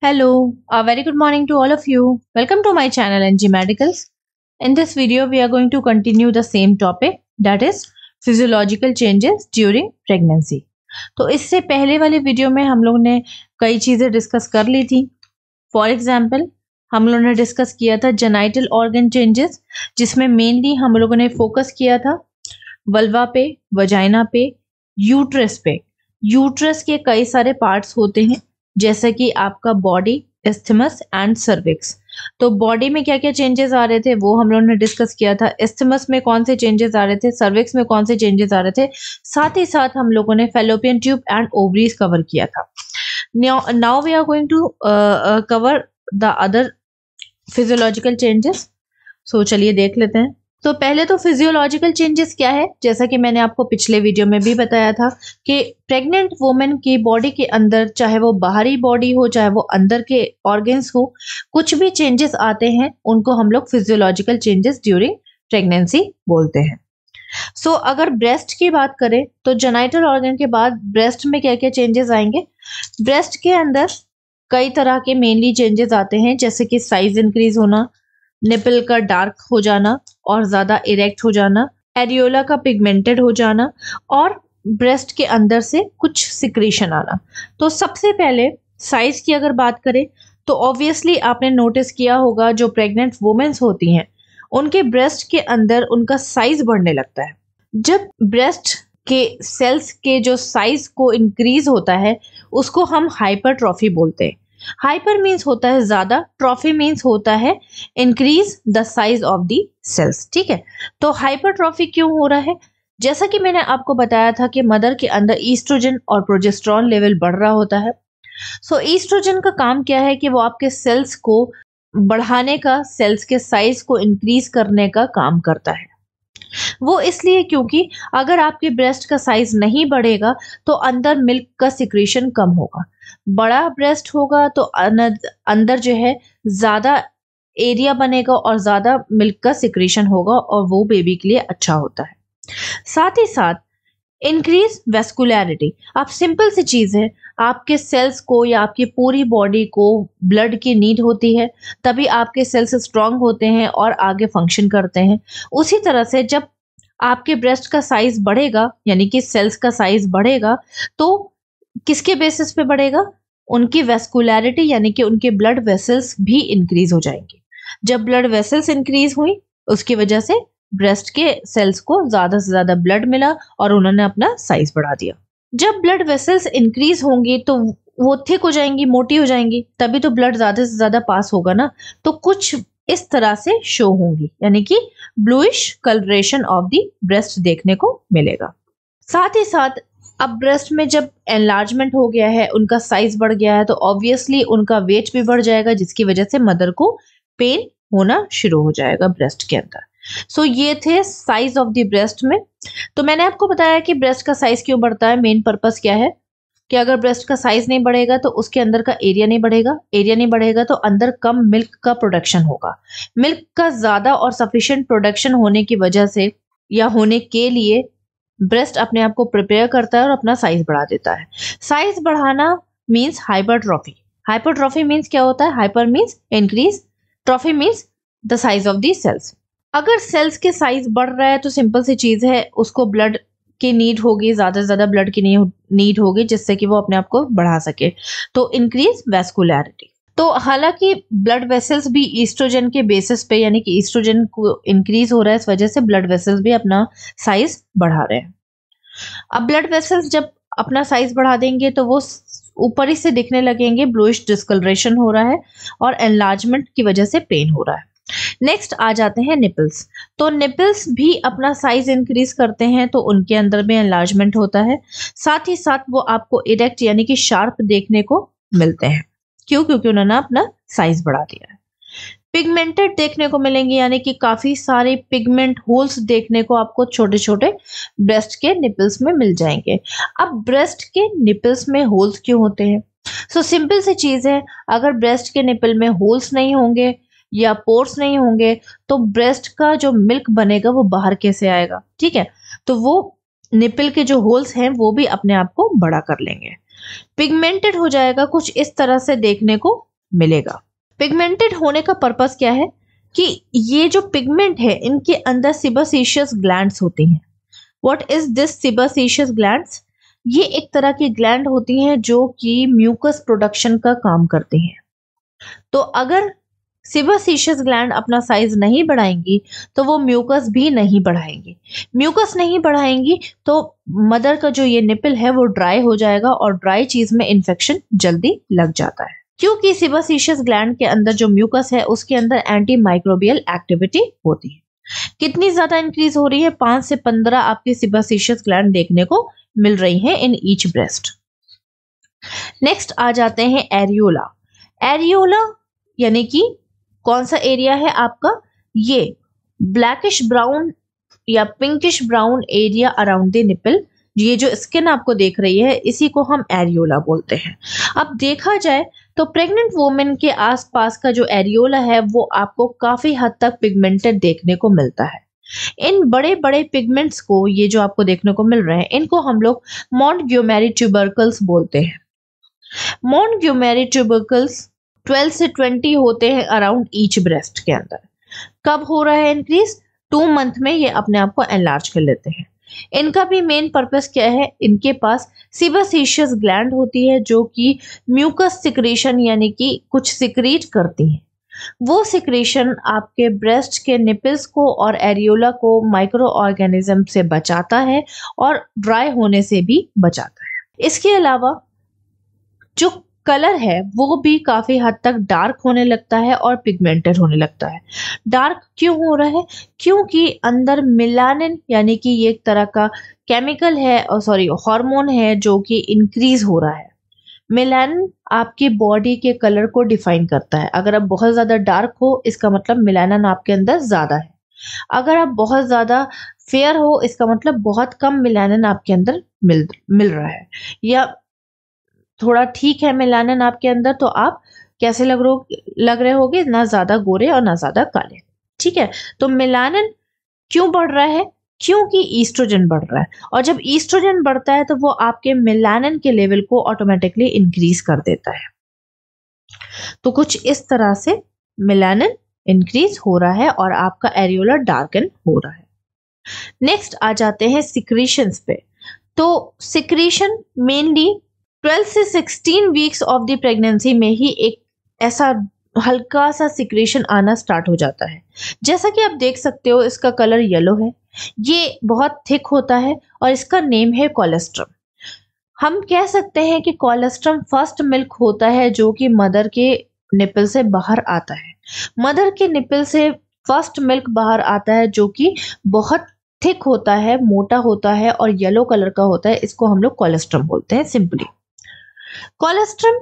Hello, a very good morning to all of you. Welcome to my channel NG Medicals. In this video, we are going to continue the same topic that is physiological changes during pregnancy. तो इससे पहले वाले video में हम लोग ने कई चीज़ें डिस्कस कर ली थी फॉर एग्जाम्पल हम लोगों ने डिस्कस किया था जेनाइटल ऑर्गन चेंजेस जिसमें मेनली हम लोगों ने फोकस किया था वल्वा पे वजाइना पे यूट्रस पे यूट्रस के कई सारे पार्ट्स होते हैं जैसे कि आपका बॉडी एस्थमस एंड सर्विक्स तो बॉडी में क्या क्या चेंजेस आ रहे थे वो हम लोगों ने डिस्कस किया था एस्थमस में कौन से चेंजेस आ रहे थे सर्विक्स में कौन से चेंजेस आ रहे थे साथ ही साथ हम लोगों ने fallopian tube and ovaries cover किया था now we are going to cover the other physiological changes so चलिए देख लेते हैं तो पहले तो फिजियोलॉजिकल चेंजेस क्या है जैसा कि मैंने आपको पिछले वीडियो में भी बताया था कि प्रेग्नेंट वुमेन की बॉडी के अंदर चाहे वो बाहरी बॉडी हो चाहे वो अंदर के ऑर्गेन्स हो कुछ भी चेंजेस आते हैं उनको हम लोग फिजियोलॉजिकल चेंजेस ड्यूरिंग प्रेगनेंसी बोलते हैं सो so, अगर ब्रेस्ट की बात करें तो जेनाइटल ऑर्गन के बाद ब्रेस्ट में क्या क्या चेंजेस आएंगे ब्रेस्ट के अंदर कई तरह के मेनली चेंजेस आते हैं जैसे कि साइज इंक्रीज होना निपल का डार्क हो जाना और ज़्यादा इरेक्ट हो जाना एरियोला का पिगमेंटेड हो जाना और ब्रेस्ट के अंदर से कुछ सिक्रेशन आना तो सबसे पहले साइज़ की अगर बात करें तो ऑब्वियसली आपने नोटिस किया होगा जो प्रेग्नेंट वुमेन्स होती हैं उनके ब्रेस्ट के अंदर उनका साइज़ बढ़ने लगता है जब ब्रेस्ट के सेल्स के जो साइज़ को इंक्रीज होता है उसको हम हाइपरट्रॉफी बोलते हैं हाइपर मीन्स होता है ज्यादा ट्रॉफी मीन्स होता है increase the size of the cells ठीक है तो हाइपर ट्रॉफी क्यों हो रहा है जैसा कि मैंने आपको बताया था कि मदर के अंदर ईस्ट्रोजन और प्रोजेस्ट्रॉन लेवल बढ़ रहा होता है सो so, ईस्ट्रोजन का काम क्या है कि वो आपके सेल्स को बढ़ाने का सेल्स के साइज को इंक्रीज करने का काम करता है वो इसलिए क्योंकि अगर आपके ब्रेस्ट का साइज नहीं बढ़ेगा तो अंदर मिल्क का सिक्रेशन कम होगा बड़ा ब्रेस्ट होगा तो अंदर जो है ज़्यादा एरिया बनेगा और ज़्यादा मिल्क का सिक्रेशन होगा और वो बेबी के लिए अच्छा होता है साथ ही साथ इंक्रीज वेस्कुलरिटी आप सिंपल सी चीज़ है आपके सेल्स को या आपकी पूरी बॉडी को ब्लड की नीड होती है तभी आपके सेल्स स्ट्रांग होते हैं और आगे फंक्शन करते हैं उसी तरह से जब आपके ब्रेस्ट का साइज बढ़ेगा यानी कि सेल्स का साइज बढ़ेगा तो किसके बेसिस पे बढ़ेगा उनकी वेस्कुलरिटी यानी कि उनके ब्लड वेसल्स भी इंक्रीज हो जाएंगे जब ब्लड वेसल्स इंक्रीज हुई उसकी वजह से ब्रेस्ट के सेल्स को ज्यादा से ज्यादा ब्लड मिला और उन्होंने अपना साइज बढ़ा दिया जब ब्लड वेसल्स इंक्रीज होंगी तो वो थिक हो जाएंगी मोटी हो जाएंगी तभी तो ब्लड ज्यादा से ज्यादा पास होगा ना तो कुछ इस तरह से शो होंगी यानी कि bluish coloration of the breast देखने को मिलेगा साथ ही साथ अब ब्रेस्ट में जब एनलार्जमेंट हो गया है उनका साइज बढ़ गया है तो ऑब्वियसली उनका वेट भी बढ़ जाएगा जिसकी वजह से मदर को पेन होना शुरू हो जाएगा ब्रेस्ट के अंदर सो so, ये थे साइज ऑफ द ब्रेस्ट में तो मैंने आपको बताया कि ब्रेस्ट का साइज क्यों बढ़ता है मेन पर्पस क्या है कि अगर ब्रेस्ट का साइज नहीं बढ़ेगा तो उसके अंदर का एरिया नहीं बढ़ेगा एरिया नहीं बढ़ेगा तो अंदर कम मिल्क का प्रोडक्शन होगा मिल्क का ज़्यादा और सफिशियंट प्रोडक्शन होने की वजह से या होने के लिए ब्रेस्ट अपने आप को प्रिपेयर करता है और अपना साइज बढ़ा देता है साइज बढ़ाना मीन्स हाइपरट्रॉफी हाइपरट्रॉफी मीन्स क्या होता है hyper means increase trophy means the size of the cells अगर सेल्स के साइज बढ़ रहा है तो सिंपल सी चीज़ है उसको ब्लड की नीड होगी ज़्यादा से ज़्यादा ब्लड की नीड होगी जिससे कि वो अपने आप को बढ़ा सके तो इंक्रीज वेस्कुलरिटी तो हालांकि ब्लड वेसल्स भी ईस्ट्रोजन के बेसिस पे यानी कि ईस्ट्रोजन को इंक्रीज हो रहा है इस वजह से ब्लड वेसल्स भी अपना साइज बढ़ा रहे हैं अब ब्लड वेसल्स जब अपना साइज बढ़ा देंगे तो वो ऊपर ही से दिखने लगेंगे ब्लूइश डिस्कलरेशन हो रहा है और एनलार्जमेंट की वजह से पेन हो रहा है नेक्स्ट आ जाते हैं निपल्स तो निपल्स भी अपना साइज इंक्रीज करते हैं तो उनके अंदर में एनलार्जमेंट होता है साथ ही साथ वो आपको इरेक्ट यानी कि शार्प देखने को मिलते हैं क्यों क्योंकि उन्होंने अपना साइज बढ़ा दिया है पिगमेंटेड देखने को मिलेंगे यानी कि काफी सारे पिगमेंट होल्स देखने को आपको छोटे छोटे ब्रेस्ट के निपल्स में मिल जाएंगे अब ब्रेस्ट के निपल्स में होल्स क्यों होते हैं सो सिंपल सी चीज है अगर ब्रेस्ट के निपल में होल्स नहीं होंगे या पोर्स नहीं होंगे तो ब्रेस्ट का जो मिल्क बनेगा वो बाहर कैसे आएगा ठीक है तो वो निपल के जो होल्स हैं वो भी अपने आप को बड़ा कर लेंगे पिगमेंटेड हो जाएगा कुछ इस तरह से देखने को मिलेगा पिगमेंटेड होने का पर्पज क्या है कि ये जो पिगमेंट है इनके अंदर सिबसीशियस ग्लैंड होती हैं what is this sebaceous gland ये एक तरह की ग्लैंड होती हैं जो कि म्यूकस प्रोडक्शन का काम करती हैं तो अगर सिबसीशियस ग्लैंड अपना साइज नहीं बढ़ाएंगी तो वो म्यूकस भी नहीं बढ़ाएंगी म्यूकस नहीं बढ़ाएंगी तो मदर का जो ये निपल है वो ड्राई हो जाएगा और ड्राई चीज में इन्फेक्शन जल्दी लग जाता है क्योंकि सिबसीशियस ग्लैंड के अंदर जो म्यूकस है उसके अंदर एंटी माइक्रोबियल एक्टिविटी होती है कितनी ज्यादा इंक्रीज हो रही है पांच से पंद्रह आपकी सिबासीशियस ग्लैंड देखने को मिल रही है इन ईच ब्रेस्ट नेक्स्ट आ जाते हैं एरियोला एरियोला यानी कि कौन सा एरिया है आपका ये ब्लैकिश ब्राउन या pinkish brown area around the nipple ये जो स्किन आपको देख रही है इसी को हम एरियोला बोलते हैं अब देखा जाए तो प्रेग्नेंट वोमेन के आसपास का जो एरियोला है वो आपको काफी हद तक पिगमेंटेड देखने को मिलता है इन बड़े बड़े पिगमेंट्स को ये जो आपको देखने को मिल रहे हैं इनको हम लोग मॉन्ट ग्योमेरी ट्यूबर्कल्स बोलते हैं मॉन्ट ग्योमेरी ट्यूबर्कल्स ट्वेल्व से ट्वेंटी होते हैं अराउंड ईच ब्रेस्ट के अंदर कब हो रहा है इंक्रीज टू मंथ में ये अपने आप को एनलार्ज कर लेते हैं इनका भी मेन पर्पस क्या है इनके पास सिबसीशियस ग्लैंड होती है जो कि म्यूकस सिक्रेशन यानी कि कुछ सिक्रीट करती है वो सिक्रेशन आपके ब्रेस्ट के निपल्स को और एरियोला को माइक्रो ऑर्गेनिज्म से बचाता है और ड्राई होने से भी बचाता है इसके अलावा जो कलर है वो भी काफ़ी हद तक डार्क होने लगता है और पिगमेंटेड होने लगता है डार्क क्यों हो रहा है क्योंकि अंदर मिलानिन यानी कि एक तरह का केमिकल है और सॉरी हार्मोन है जो कि इंक्रीज हो रहा है मिलान आपकी बॉडी के कलर को डिफाइन करता है अगर आप बहुत ज़्यादा डार्क हो इसका मतलब मिलानन आपके अंदर ज़्यादा है अगर आप बहुत ज़्यादा फेयर हो इसका मतलब बहुत कम मिलानन आपके अंदर मिल मिल रहा है या थोड़ा ठीक है मेलानिन आपके अंदर तो आप कैसे लग रो लग रहे होगे ना ज़्यादा गोरे और ना ज़्यादा काले ठीक है तो मेलानिन क्यों बढ़ रहा है क्योंकि ईस्ट्रोजन बढ़ रहा है और जब ईस्ट्रोजन बढ़ता है तो वो आपके मेलानिन के लेवल को ऑटोमेटिकली इंक्रीज कर देता है तो कुछ इस तरह से मेलानिन इंक्रीज हो रहा है और आपका एरियोला डार्कन हो रहा है नेक्स्ट आ जाते हैं सिक्रीशंस पे तो सिक्रीशन मेनली 12 से 16 वीक्स ऑफ द प्रेगनेंसी में ही एक ऐसा हल्का सा सिक्रेशन आना स्टार्ट हो जाता है जैसा कि आप देख सकते हो इसका कलर येलो है ये बहुत थिक होता है और इसका नेम है कोलेस्ट्रम हम कह सकते हैं कि कोलेस्ट्रम फर्स्ट मिल्क होता है जो कि मदर के निपल से बाहर आता है मदर के निपल से फर्स्ट मिल्क बाहर आता है जो कि बहुत थिक होता है मोटा होता है और येलो कलर का होता है इसको हम लोग कोलेस्ट्रम बोलते हैं सिंपली कोलेस्ट्रम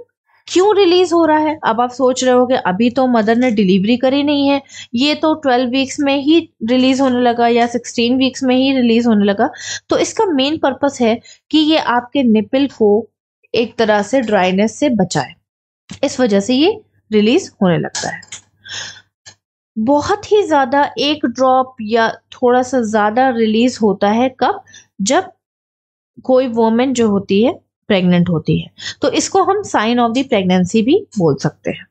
क्यों रिलीज हो रहा है अब आप सोच रहे हो कि अभी तो मदर ने डिलीवरी करी नहीं है ये तो ट्वेल्व वीक्स में ही रिलीज होने लगा या सिक्सटीन वीक्स में ही रिलीज होने लगा तो इसका मेन पर्पस है कि ये आपके निपिल को एक तरह से ड्राइनेस से बचाए इस वजह से ये रिलीज होने लगता है बहुत ही ज्यादा एक ड्रॉप या थोड़ा सा ज्यादा रिलीज होता है कब जब कोई वोमेन जो होती है प्रेग्नेंट होती है तो इसको हम साइन ऑफ दी प्रेगनेंसी भी बोल सकते हैं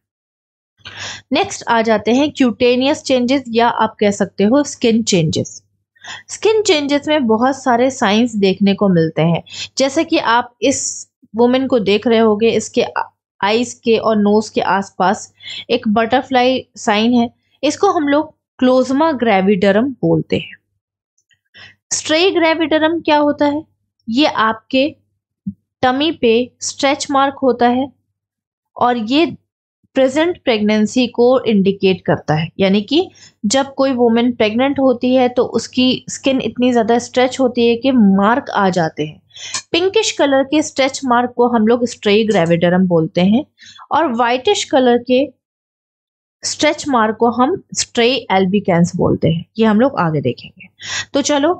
नेक्स्ट आ जाते हैं क्यूटेनियस चेंजेस या आप कह सकते हो स्किन चेंजेस स्किन चेंजेस में बहुत सारे साइंस देखने को मिलते हैं जैसे कि आप इस वुमेन को देख रहे होगे इसके आईज के और नोज के आसपास एक बटरफ्लाई साइन है इसको हम लोग क्लोजमा ग्रेविडरम बोलते हैं स्ट्रे ग्रेविडरम क्या होता है ये आपके टमी पे स्ट्रेच मार्क होता है और ये प्रेजेंट प्रेगनेंसी को इंडिकेट करता है यानी कि जब कोई वुमेन प्रेग्नेंट होती है तो उसकी स्किन इतनी ज़्यादा स्ट्रेच होती है कि मार्क आ जाते हैं पिंकिश कलर के स्ट्रेच मार्क को हम लोग स्ट्रे ग्रेविडरम बोलते हैं और वाइटिश कलर के स्ट्रेच मार्क को हम स्ट्रे एल्बिकेंस बोलते हैं ये हम लोग आगे देखेंगे तो चलो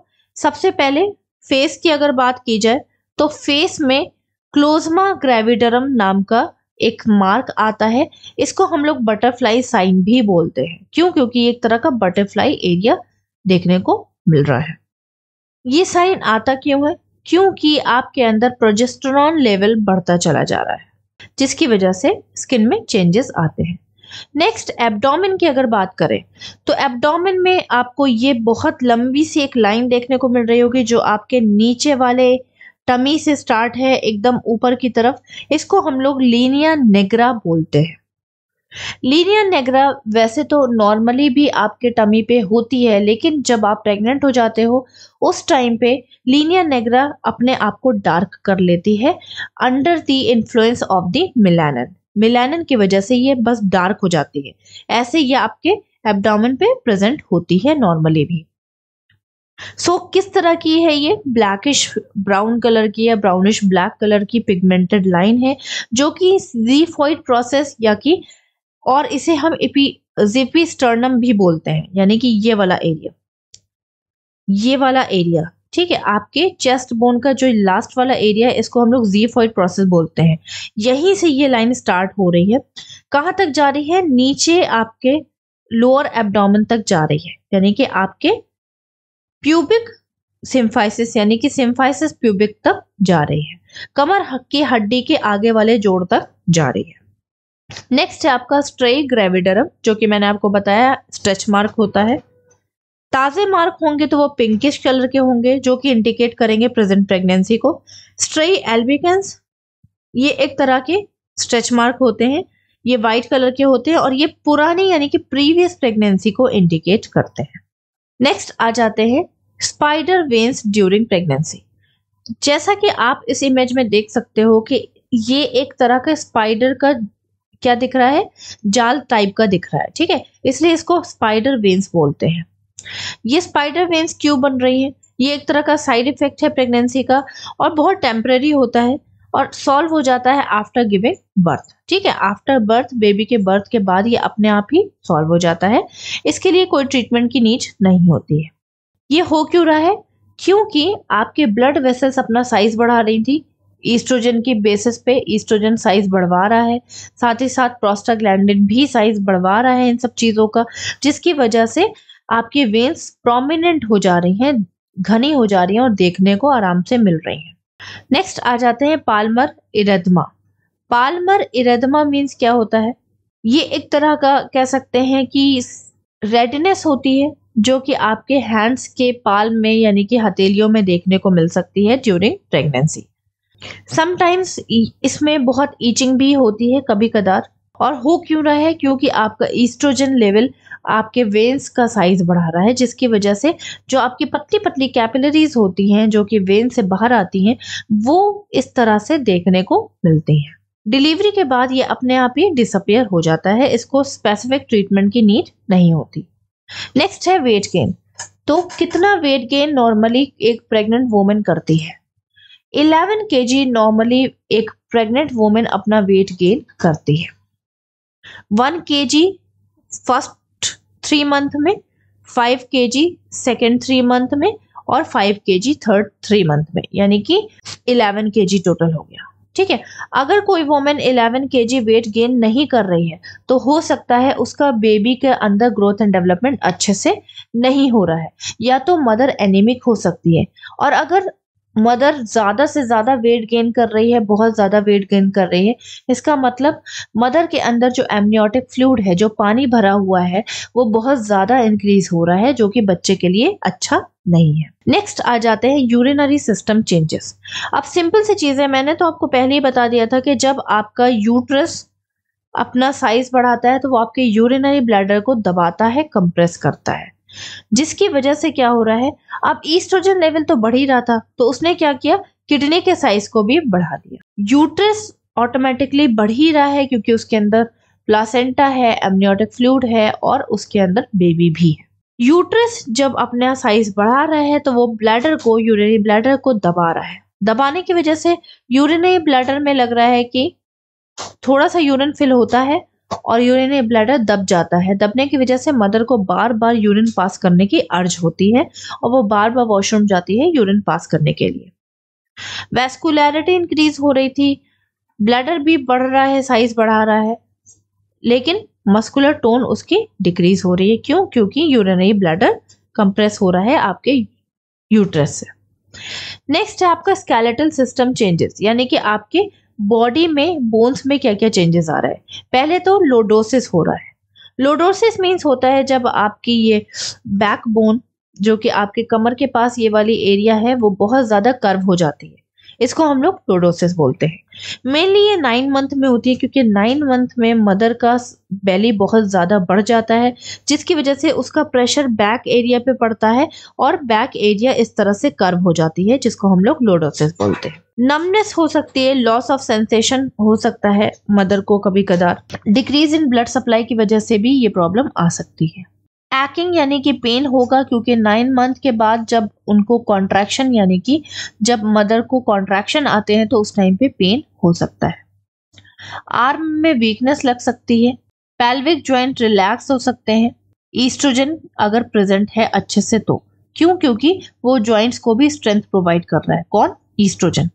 सबसे पहले फेस की अगर बात की जाए तो फेस में क्लोजमा ग्रेविडरम नाम का एक मार्क आता है इसको हम लोग बटरफ्लाई साइन भी बोलते हैं क्यों क्योंकि एक तरह का बटरफ्लाई एरिया देखने को मिल रहा है ये साइन आता क्यों है क्योंकि आपके अंदर प्रोजेस्टोरॉन लेवल बढ़ता चला जा रहा है जिसकी वजह से स्किन में चेंजेस आते हैं नेक्स्ट एब्डोमिन की अगर बात करें तो एब्डोमिन में आपको ये बहुत लंबी सी एक लाइन देखने को मिल रही होगी जो आपके नीचे वाले टमी से स्टार्ट है एकदम ऊपर की तरफ इसको हम लोग लीनिया नेग्रा बोलते हैं लीनिया नेग्रा वैसे तो नॉर्मली भी आपके टमी पे होती है लेकिन जब आप प्रेग्नेंट हो जाते हो उस टाइम पे लीनिया नेग्रा अपने आप को डार्क कर लेती है under the influence of the melanin melanin की वजह से ये बस डार्क हो जाती है ऐसे ये आपके एबडामन पे प्रेजेंट होती है नॉर्मली भी सो so, किस तरह की है ये ब्लैकिश ब्राउन कलर की या ब्राउनिश ब्लैक कलर की पिगमेंटेड लाइन है जो कि जीफॉइड प्रोसेस या कि और इसे हम इपी जिपी स्टर्नम भी बोलते हैं यानी कि ये वाला एरिया ये वाला एरिया ठीक है आपके चेस्ट बोन का जो लास्ट वाला एरिया है इसको हम लोग जीफॉइड प्रोसेस बोलते हैं यहीं से ये लाइन स्टार्ट हो रही है कहाँ तक जा रही है नीचे आपके लोअर एब्डोमेन तक जा रही है यानी कि आपके प्यूबिक सिम्फाइसिस यानी कि सिम्फाइसिस प्यूबिक तक जा रही है कमर की हड्डी के आगे वाले जोड़ तक जा रही है नेक्स्ट है आपका स्ट्रे ग्रेविडरम जो कि मैंने आपको बताया स्ट्रेच मार्क होता है ताज़े मार्क होंगे तो वो पिंकिश कलर के होंगे जो कि इंडिकेट करेंगे प्रेजेंट प्रेगनेंसी को स्ट्रे एल्बिकेंस ये एक तरह के स्ट्रेच मार्क होते हैं ये व्हाइट कलर के होते हैं और ये पुराने यानी कि प्रीवियस प्रेगनेंसी को इंडिकेट करते हैं नेक्स्ट आ जाते हैं स्पाइडर वेन्स ड्यूरिंग प्रेगनेंसी जैसा कि आप इस इमेज में देख सकते हो कि ये एक तरह का स्पाइडर का क्या दिख रहा है जाल टाइप का दिख रहा है ठीक है इसलिए इसको स्पाइडर वेन्स बोलते हैं ये स्पाइडर वेन्स क्यों बन रही है ये एक तरह का साइड इफेक्ट है प्रेगनेंसी का और बहुत टेम्परेरी होता है और सॉल्व हो जाता है आफ्टर गिविंग बर्थ ठीक है आफ्टर बर्थ बेबी के बर्थ के बाद ये अपने आप ही सॉल्व हो जाता है इसके लिए कोई ट्रीटमेंट की नीच नहीं होती है ये हो क्यों रहा है क्योंकि आपके ब्लड वेसल्स अपना साइज बढ़ा रही थी ईस्ट्रोजन की बेसिस पे ईस्ट्रोजन साइज बढ़वा रहा है साथ ही साथ प्रोस्टाग्लैंडिन भी साइज बढ़वा रहा है इन सब चीज़ों का जिसकी वजह से आपके वेन्स प्रोमिनेंट हो जा रही हैं घनी हो जा रही हैं और देखने को आराम से मिल रही हैं नेक्स्ट आ जाते हैं palmar erythema palmar erythema means क्या होता है ये एक तरह का कह सकते हैं कि रेडनेस होती है जो कि आपके हैंड्स के पाल में यानी कि हथेलियों में देखने को मिल सकती है ड्यूरिंग प्रेगनेंसी समटाइम्स इसमें बहुत ईचिंग भी होती है कभी कदार और हो क्यों रहा है क्योंकि आपका ईस्ट्रोजन लेवल आपके वेंस का साइज बढ़ा रहा है जिसकी वजह से जो आपकी पतली पतली कैपिलरीज होती हैं जो कि वेन से बाहर आती हैं वो इस तरह से देखने को मिलती हैं डिलीवरी के बाद ये अपने आप ही डिसअपेयर हो जाता है इसको स्पेसिफिक ट्रीटमेंट की नीड नहीं होती नेक्स्ट है वेट गेन तो कितना वेट गेन नॉर्मली एक प्रेग्नेंट वोमेन करती है 11 के नॉर्मली एक प्रेग्नेंट वोमेन अपना वेट गेन करती है 1 के फर्स्ट थ्री मंथ में five K G second three month में और फाइव के जी थर्ड थ्री मंथ में यानी कि इलेवन के जी टोटल हो गया ठीक है अगर कोई वोमेन इलेवन के जी वेट गेन नहीं कर रही है तो हो सकता है उसका बेबी के अंदर ग्रोथ एंड डेवलपमेंट अच्छे से नहीं हो रहा है या तो मदर एनीमिक हो सकती है और अगर मदर ज़्यादा से ज़्यादा वेट गेन कर रही है बहुत ज़्यादा वेट गेन कर रही है इसका मतलब मदर के अंदर जो एमनियोटिक फ्लूड है जो पानी भरा हुआ है वो बहुत ज़्यादा इंक्रीज हो रहा है जो कि बच्चे के लिए अच्छा नहीं है नेक्स्ट आ जाते हैं यूरिनरी सिस्टम चेंजेस अब सिंपल सी चीज़ें मैंने तो आपको पहले ही बता दिया था कि जब आपका यूट्रस अपना साइज बढ़ाता है तो वो आपके यूरिनरी ब्लैडर को दबाता है कंप्रेस करता है जिसकी वजह से क्या हो रहा है अब ईस्ट्रोजन लेवल तो बढ़ ही रहा था तो उसने क्या किया किडनी के साइज को भी बढ़ा दिया यूट्रस ऑटोमेटिकली बढ़ ही रहा है क्योंकि उसके अंदर प्लासेंटा है एमनियोटिक फ्लूड है और उसके अंदर बेबी भी है यूट्रस जब अपना साइज बढ़ा रहा है तो वो ब्लैडर को यूरिनरी ब्लैडर को दबा रहा है दबाने की वजह से यूरिनरी ब्लैडर में लग रहा है कि थोड़ा सा यूरिन फिल होता है और यूरिनरी ब्लैडर दब जाता है दबने की वजह से मदर को बार बार यूरिन पास करने की अर्ज होती है और वो बार बार वॉशरूम जाती है यूरिन पास करने के लिए वेस्कुलरिटी इंक्रीज हो रही थी ब्लैडर भी बढ़ रहा है साइज बढ़ा रहा है लेकिन मस्कुलर टोन उसकी डिक्रीज हो रही है क्यों क्योंकि यूरिनरी ब्लैडर कंप्रेस हो रहा है आपके यूट्रस से नेक्स्ट है आपका स्केलेटल सिस्टम चेंजेस यानी कि आपके बॉडी में बोन्स में क्या क्या चेंजेस आ रहा है पहले तो लोडोसिस हो रहा है लोडोसिस मीन्स होता है जब आपकी ये बैक बोन जो कि आपके कमर के पास ये वाली एरिया है वो बहुत ज़्यादा कर्व हो जाती है इसको हम लोग प्रोडोसिस बोलते हैं मेनली ये नाइन मंथ में होती है क्योंकि नाइन मंथ में मदर का बेली बहुत ज़्यादा बढ़ जाता है जिसकी वजह से उसका प्रेशर बैक एरिया पे पड़ता है और बैक एरिया इस तरह से कर्व हो जाती है जिसको हम लोग लोडोसिस बोलते हैं नमनेस हो सकती है लॉस ऑफ सेंसेशन हो सकता है मदर को कभी कदार डिक्रीज इन ब्लड सप्लाई की वजह से भी ये प्रॉब्लम आ सकती है एकिंग यानी कि पेन होगा क्योंकि नाइन मंथ के बाद जब उनको कॉन्ट्रैक्शन यानी कि जब मदर को कॉन्ट्रैक्शन आते हैं तो उस टाइम पे पेन हो सकता है आर्म में वीकनेस लग सकती है पैल्विक ज्वाइंट रिलैक्स हो सकते हैं ईस्ट्रोजन अगर प्रेजेंट है अच्छे से तो क्यों क्योंकि वो ज्वाइंट्स को भी स्ट्रेंथ प्रोवाइड कर रहा है कौन ईस्ट्रोजन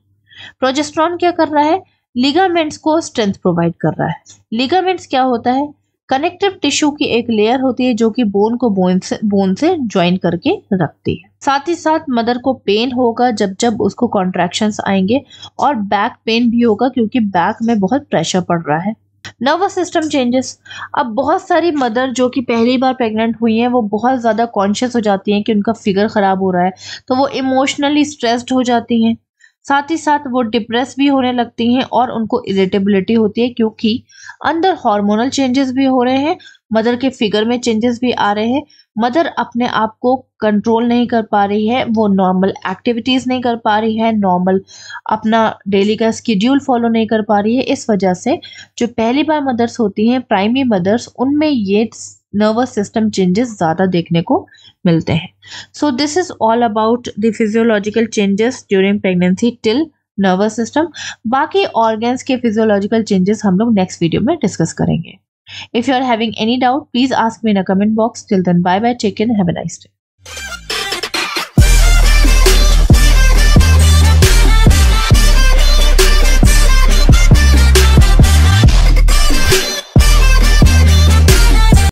प्रोजेस्ट्रॉन क्या कर रहा है लिगामेंट्स को स्ट्रेंथ प्रोवाइड कर रहा है लिगामेंट्स क्या होता है कनेक्टिव टिश्यू की एक लेयर होती है जो कि बोन को बोन से बोन से ज्वाइन करके रखती है साथ ही साथ मदर को पेन होगा जब जब उसको कॉन्ट्रेक्शन आएंगे और बैक पेन भी होगा क्योंकि बैक में बहुत प्रेशर पड़ रहा है नर्वस सिस्टम चेंजेस अब बहुत सारी मदर जो कि पहली बार प्रेग्नेंट हुई हैं वो बहुत ज़्यादा कॉन्शियस हो जाती हैं कि उनका फिगर ख़राब हो रहा है तो वो इमोशनली स्ट्रेस्ड हो जाती हैं साथ ही साथ वो डिप्रेस भी होने लगती हैं और उनको इरिटेबिलिटी होती है क्योंकि अंदर हार्मोनल चेंजेस भी हो रहे हैं मदर के फिगर में चेंजेस भी आ रहे हैं मदर अपने आप को कंट्रोल नहीं कर पा रही है वो नॉर्मल एक्टिविटीज़ नहीं कर पा रही है नॉर्मल अपना डेली का स्कीड्यूल फॉलो नहीं कर पा रही है इस वजह से जो पहली बार मदर्स होती हैं प्राइमरी मदर्स उनमें ये नर्वस सिस्टम चेंजेस ज़्यादा देखने को मिलते हैं so this is all about the physiological changes during pregnancy till nervous system बाकी ऑर्गेन्स के फिजियोलॉजिकल चेंजेस हम लोग नेक्स्ट वीडियो में डिस्कस करेंगे if you are having any doubt please ask me in a comment box till then bye bye take and have a nice day